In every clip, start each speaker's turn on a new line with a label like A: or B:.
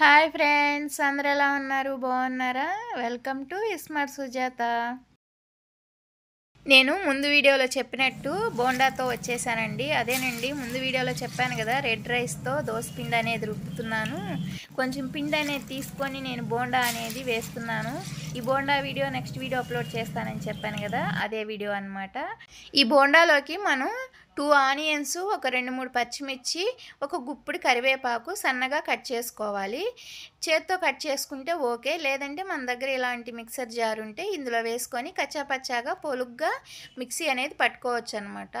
A: hi friends అందరు ఎలా ఉన్నారు బాగున్నారా వెల్కమ్ టు ఇస్మార్ సుజాత నేను ముందు వీడియోలో చెప్పినట్టు బోండాతో వచ్చేసానండి అదేనండి ముందు వీడియోలో చెప్పాను కదా రెడ్ రైస్తో దోశ పిండి అనేది రుబ్బుతున్నాను కొంచెం పిండి అనేది తీసుకొని నేను బోండా అనేది వేస్తున్నాను ఈ bonda video next video upload చేస్తానని చెప్పాను కదా అదే వీడియో అనమాట ఈ బోండాలోకి మనం టూ ఆనియన్స్ ఒక రెండు మూడు పచ్చిమిర్చి ఒక గుప్పుడు కరివేపాకు సన్నగా కట్ చేసుకోవాలి చేత్తో కట్ చేసుకుంటే ఓకే లేదంటే మన దగ్గర ఇలాంటి మిక్సర్ జార్ ఉంటే ఇందులో వేసుకొని కచ్చాపచ్చాగా పొలుగ్గా మిక్సీ అనేది పట్టుకోవచ్చు అనమాట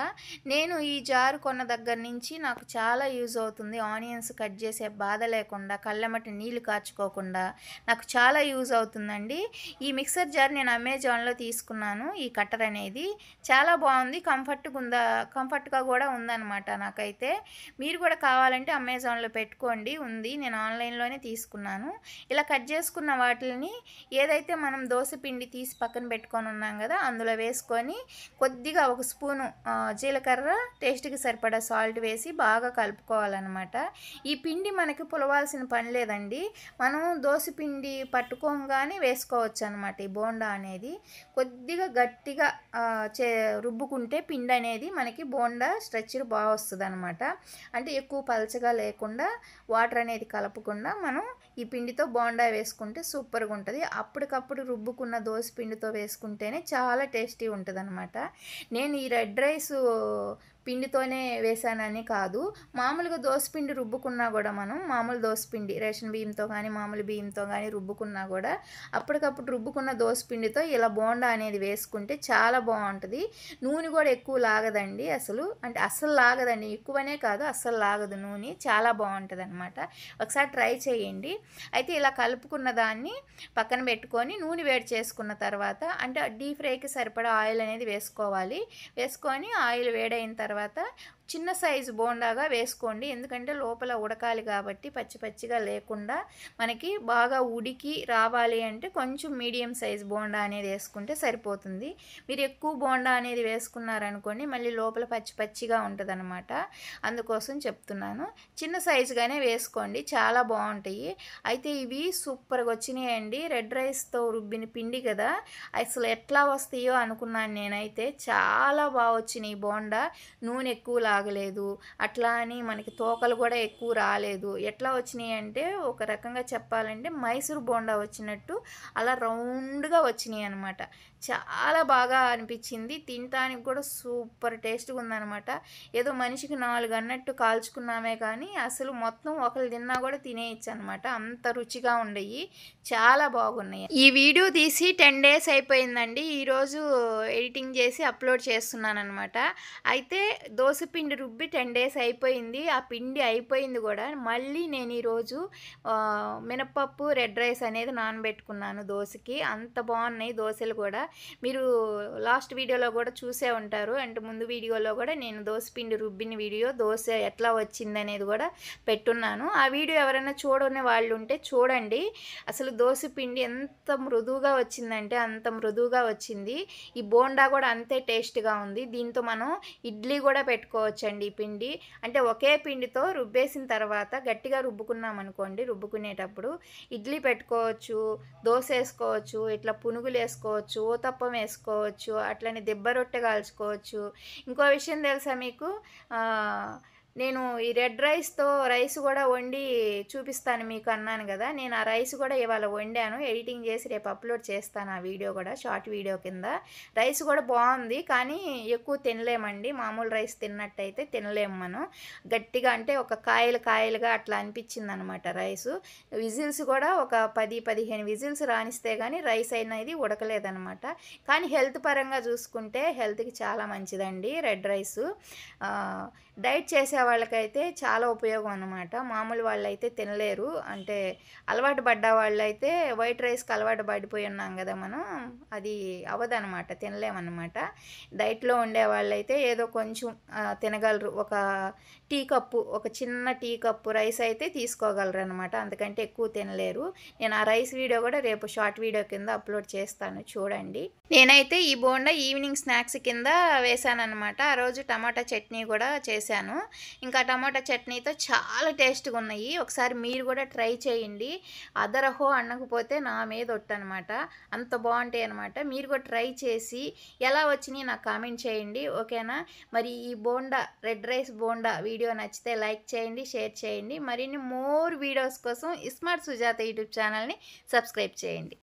A: నేను ఈ జారు కొన్న దగ్గర నుంచి నాకు చాలా యూజ్ అవుతుంది ఆనియన్స్ కట్ చేసే బాధ లేకుండా కళ్ళమటి నీళ్లు కాచుకోకుండా నాకు చాలా యూజ్ అవుతుందండి ఈ మిక్సర్ జార్ నేను అమెజాన్లో తీసుకున్నాను ఈ కట్టర్ అనేది చాలా బాగుంది కంఫర్ట్గా ఉందా కంఫర్ట్ షార్ట్కట్గా కూడా ఉందన్నమాట నాకైతే మీరు కూడా కావాలంటే అమెజాన్లో పెట్టుకోండి ఉంది నేను ఆన్లైన్లోనే తీసుకున్నాను ఇలా కట్ చేసుకున్న వాటిని ఏదైతే మనం దోశ పిండి తీసి పక్కన పెట్టుకొని ఉన్నాం కదా అందులో వేసుకొని కొద్దిగా ఒక స్పూను జీలకర్ర టేస్ట్కి సరిపడా సాల్ట్ వేసి బాగా కలుపుకోవాలన్నమాట ఈ పిండి మనకి పులవాల్సిన పని లేదండి మనం దోశ పిండి పట్టుకోగానే వేసుకోవచ్చు అనమాట ఈ బోండా అనేది కొద్దిగా గట్టిగా రుబ్బుకుంటే పిండి అనేది మనకి బోండా లేకుండా స్ట్రెచ్చర్ బాగా వస్తుంది అనమాట అంటే ఎక్కువ పలచగా లేకుండా వాటర్ అనేది కలపకుండా మనం ఈ పిండితో బోండా వేసుకుంటే సూపర్గా ఉంటుంది అప్పటికప్పుడు రుబ్బుకున్న దోశ పిండితో వేసుకుంటేనే చాలా టేస్టీ ఉంటుంది నేను ఈ రెడ్ రైస్ పిండితోనే వేసానని కాదు మామూలుగా దోసపిండి రుబ్బుకున్నా కూడా మనం మామూలు దోసపిండి రేషన్ బియ్యంతో కానీ మామూలు బియ్యంతో కానీ రుబ్బుకున్నా కూడా అప్పటికప్పుడు రుబ్బుకున్న దోసపిండితో ఇలా బోండా అనేది వేసుకుంటే చాలా బాగుంటుంది నూనె కూడా ఎక్కువ లాగదండి అసలు అంటే అస్సలు లాగదండి ఎక్కువనే కాదు అస్సలు లాగదు నూనె చాలా బాగుంటుంది అనమాట ఒకసారి ట్రై చేయండి అయితే ఇలా కలుపుకున్న దాన్ని పక్కన పెట్టుకొని నూనె వేడి చేసుకున్న తర్వాత అంటే డీప్ ఫ్రైకి సరిపడా ఆయిల్ అనేది వేసుకోవాలి వేసుకొని ఆయిల్ వేడైన తర్వాత తర్వాత చిన్న సైజు బోండాగా వేసుకోండి ఎందుకంటే లోపల ఉడకాలి కాబట్టి పచ్చి పచ్చిగా లేకుండా మనకి బాగా ఉడికి రావాలి అంటే కొంచెం మీడియం సైజు బోండా అనేది వేసుకుంటే సరిపోతుంది మీరు ఎక్కువ బోండా అనేది వేసుకున్నారనుకోండి మళ్ళీ లోపల పచ్చి పచ్చిగా అనమాట అందుకోసం చెప్తున్నాను చిన్న సైజుగానే వేసుకోండి చాలా బాగుంటాయి అయితే ఇవి సూపర్గా వచ్చినాయండి రెడ్ రైస్తో రుబ్బిన పిండి కదా అసలు ఎట్లా వస్తాయో అనుకున్నాను నేనైతే చాలా బాగా వచ్చినాయి బోండా నూనె ఎక్కువ బాగలేదు అట్లా అని మనకి తోకలు కూడా ఎక్కువ రాలేదు ఎట్లా వచ్చినాయి అంటే ఒక రకంగా చెప్పాలంటే మైసూర్ బోండా వచ్చినట్టు అలా రౌండ్గా వచ్చినాయి అనమాట చాలా బాగా అనిపించింది తినటానికి కూడా సూపర్ టేస్ట్గా ఉందనమాట ఏదో మనిషికి నాలుగు అన్నట్టు కాల్చుకున్నామే కానీ అసలు మొత్తం ఒకరు తిన్నా కూడా తినేయచ్చు అనమాట అంత రుచిగా ఉండేవి చాలా బాగున్నాయి ఈ వీడియో తీసి టెన్ డేస్ అయిపోయిందండి ఈరోజు ఎడిటింగ్ చేసి అప్లోడ్ చేస్తున్నాను అనమాట అయితే దోశ పిండి రుబ్బి టెన్ డేస్ అయిపోయింది ఆ పిండి అయిపోయింది కూడా మళ్ళీ నేను ఈరోజు మినపప్పు రెడ్ రైస్ అనేది నానబెట్టుకున్నాను దోశకి అంత బాగున్నాయి దోశలు కూడా మీరు లాస్ట్ వీడియోలో కూడా చూసే ఉంటారు అంటే ముందు వీడియోలో కూడా నేను దోశ పిండి రుబ్బిన వీడియో దోశ ఎట్లా వచ్చింది అనేది కూడా పెట్టున్నాను ఆ వీడియో ఎవరైనా చూడని వాళ్ళు ఉంటే చూడండి అసలు దోశ పిండి ఎంత మృదువుగా వచ్చిందంటే అంత మృదువుగా వచ్చింది ఈ బోండా కూడా అంతే టేస్ట్గా ఉంది దీంతో మనం ఇడ్లీ కూడా పెట్టుకోవచ్చు చేసుకోవచ్చండి ఈ పిండి అంటే ఒకే పిండితో రుబ్బేసిన తర్వాత గట్టిగా రుబ్బుకున్నాం అనుకోండి రుబ్బుకునేటప్పుడు ఇడ్లీ పెట్టుకోవచ్చు దోశ వేసుకోవచ్చు ఇట్లా పునుగులు వేసుకోవచ్చు ఓతప్పం వేసుకోవచ్చు అట్లనే దెబ్బ రొట్టె కాల్చుకోవచ్చు ఇంకో విషయం తెలుసా మీకు నేను ఈ రెడ్ రైస్తో రైస్ కూడా వండి చూపిస్తాను మీకు అన్నాను కదా నేను ఆ రైస్ కూడా ఇవాళ వండాను ఎడిటింగ్ చేసి రేపు అప్లోడ్ చేస్తాను ఆ వీడియో కూడా షార్ట్ వీడియో కింద రైస్ కూడా బాగుంది కానీ ఎక్కువ తినలేమండి మామూలు రైస్ తిన్నట్టయితే తినలేము మనం గట్టిగా అంటే ఒక కాయలు కాయలుగా అట్లా అనిపించింది అనమాట రైస్ విజిల్స్ కూడా ఒక పది పదిహేను విజిల్స్ రాణిస్తే కానీ రైస్ అనేది ఉడకలేదనమాట కానీ హెల్త్ పరంగా చూసుకుంటే హెల్త్కి చాలా మంచిదండి రెడ్ రైస్ డైట్ చేసే వాళ్ళకైతే చాలా ఉపయోగం అనమాట మామూలు వాళ్ళైతే తినలేరు అంటే అలవాటు పడ్డ వాళ్ళైతే వైట్ రైస్కి అలవాటు పడిపోయి ఉన్నాం కదా మనం అది అవదనమాట తినలేమన్నమాట డైట్లో ఉండే వాళ్ళైతే ఏదో కొంచెం తినగలరు ఒక టీ కప్పు ఒక చిన్న టీ కప్పు రైస్ అయితే తీసుకోగలరు అనమాట అందుకంటే ఎక్కువ తినలేరు నేను ఆ రైస్ వీడియో కూడా రేపు షార్ట్ వీడియో కింద అప్లోడ్ చేస్తాను చూడండి నేనైతే ఈ బోండా ఈవినింగ్ స్నాక్స్ కింద వేశాను అనమాట ఆ రోజు టమాటా చట్నీ కూడా చేశాను ఇంకా టమాటా చట్నీతో చాలా టేస్ట్గా ఉన్నాయి ఒకసారి మీరు కూడా ట్రై చేయండి అదరహో అనకపోతే నా మీద ఒట్టనమాట అంత బాగుంటాయి అనమాట మీరు కూడా ట్రై చేసి ఎలా వచ్చినాయి నాకు కామెంట్ చేయండి ఓకేనా మరి ఈ bonda red rice bonda video నచ్చితే లైక్ చేయండి షేర్ చేయండి మరిన్ని మోర్ వీడియోస్ కోసం ఇస్మార్ట్ సుజాత యూట్యూబ్ ఛానల్ని సబ్స్క్రైబ్ చేయండి